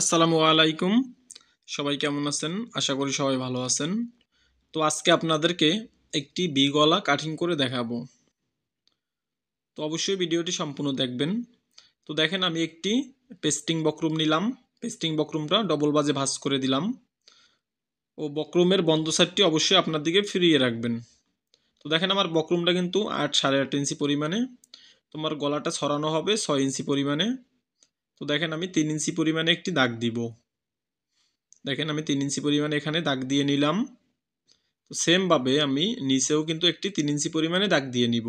আসসালামু আলাইকুম সবাই কেমন আছেন আশা করি সবাই ভালো আছেন তো আজকে আপনাদেরকে একটি বি গলা কাটিং করে দেখাবো তো অবশ্যই ভিডিওটি সম্পূর্ণ দেখবেন তো দেখেন আমি একটি পেস্টিং বক্রুম নিলাম পেস্টিং বক্রুমটা ডবল বাজে ভাস করে দিলাম ও বক্রুমের বন্ধ সাইডটি অবশ্যই আপনার দিকে ফিরিয়ে রাখবেন তো দেখেন আমার বক্রুমটা কিন্তু আট সাড়ে আট ইঞ্চি পরিমাণে তোমার গলাটা ছড়ানো হবে ছয় ইঞ্চি পরিমাণে তো দেখেন আমি তিন ইঞ্চি পরিমাণে একটি দাগ দিব দেখেন আমি তিন ইঞ্চি পরিমাণে এখানে দাগ দিয়ে নিলাম তো সেমভাবে আমি নিচেও কিন্তু একটি তিন ইঞ্চি পরিমাণে দাগ দিয়ে নিব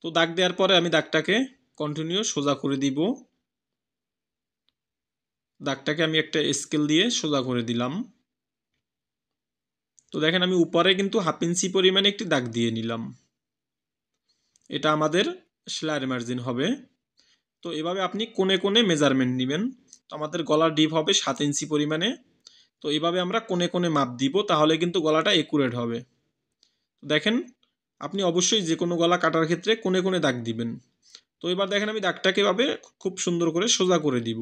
তো দাগ দেওয়ার পরে আমি দাগটাকে কন্টিনিউ সোজা করে দিব দাগটাকে আমি একটা স্কেল দিয়ে সোজা করে দিলাম তো দেখেন আমি উপরে কিন্তু হাফ ইঞ্চি পরিমাণে একটি দাগ দিয়ে নিলাম এটা আমাদের শিলার মার্জিন হবে তো এভাবে আপনি কোণে কোণে মেজারমেন্ট নেবেন তো আমাদের গলার ডিপ হবে সাত ইঞ্চি পরিমাণে তো এভাবে আমরা কোণে কোণে মাপ দিব তাহলে কিন্তু গলাটা একুরেট হবে দেখেন আপনি অবশ্যই যে কোনো গলা কাটার ক্ষেত্রে কোণে কোণে দাগ দিবেন তো এবার দেখেন আমি দাগটাকে এভাবে খুব সুন্দর করে সোজা করে দিব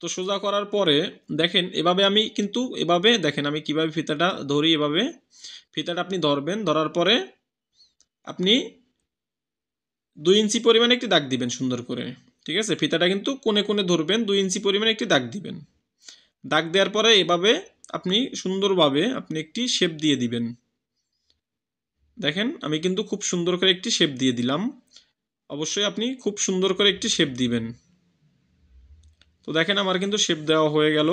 তো সোজা করার পরে দেখেন এভাবে আমি কিন্তু এভাবে দেখেন আমি কিভাবে ফিতাটা ধরি এভাবে ফিতাটা আপনি ধরবেন ধরার পরে আপনি দুই ইঞ্চি পরিমাণে একটি দাগ দিবেন সুন্দর করে ঠিক আছে ফিতাটা কিন্তু কোণে কোণে ধরবেন দুই ইঞ্চি পরিমাণে একটি দাগ দিবেন দাগ দেওয়ার পরে এভাবে আপনি সুন্দরভাবে আপনি একটি শেপ দিয়ে দিবেন দেখেন আমি কিন্তু খুব সুন্দর করে একটি শেপ দিয়ে দিলাম অবশ্যই আপনি খুব সুন্দর করে একটি শেপ দিবেন তো দেখেন আমার কিন্তু শেপ দেওয়া হয়ে গেল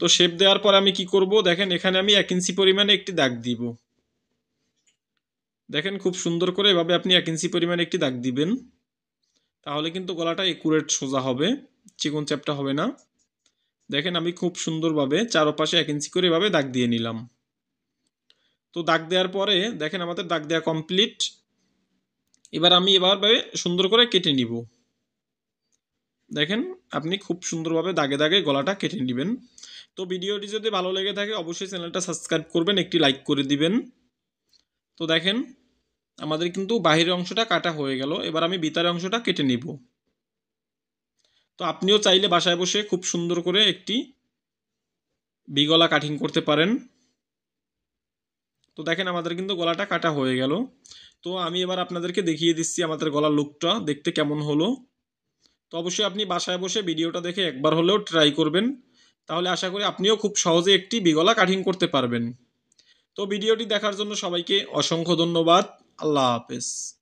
তো শেপ দেওয়ার পর আমি কি করব দেখেন এখানে আমি এক ইঞ্চি পরিমাণে একটি দাগ দিব দেখেন খুব সুন্দর করে এভাবে আপনি এক ইঞ্চি পরিমাণ একটি দাগ দিবেন তাহলে কিন্তু গলাটা একুরেট সোজা হবে চিকন চ্যাপটা হবে না দেখেন আমি খুব সুন্দরভাবে চারোপাশে এক ইঞ্চি করে এভাবে দাগ দিয়ে নিলাম তো দাগ দেওয়ার পরে দেখেন আমাদের দাগ দেওয়া কমপ্লিট এবার আমি এবারভাবে সুন্দর করে কেটে নিব দেখেন আপনি খুব সুন্দরভাবে দাগে দাগে গলাটা কেটে নেবেন তো ভিডিওটি যদি ভালো লেগে থাকে অবশ্যই চ্যানেলটা সাবস্ক্রাইব করবেন একটি লাইক করে দিবেন তো দেখেন আমাদের কিন্তু বাহিরের অংশটা কাটা হয়ে গেল এবার আমি বিতার অংশটা কেটে নিব তো আপনিও চাইলে বাসায় বসে খুব সুন্দর করে একটি বিগলা কাটিং করতে পারেন তো দেখেন আমাদের কিন্তু গলাটা কাটা হয়ে গেল তো আমি এবার আপনাদেরকে দেখিয়ে দিচ্ছি আমাদের গলার লুকটা দেখতে কেমন হলো তো অবশ্যই আপনি বাসায় বসে ভিডিওটা দেখে একবার হলেও ট্রাই করবেন তাহলে আশা করি আপনিও খুব সহজে একটি বিগলা কাটিং করতে পারবেন তো ভিডিওটি দেখার জন্য সবাইকে অসংখ্য ধন্যবাদ lápis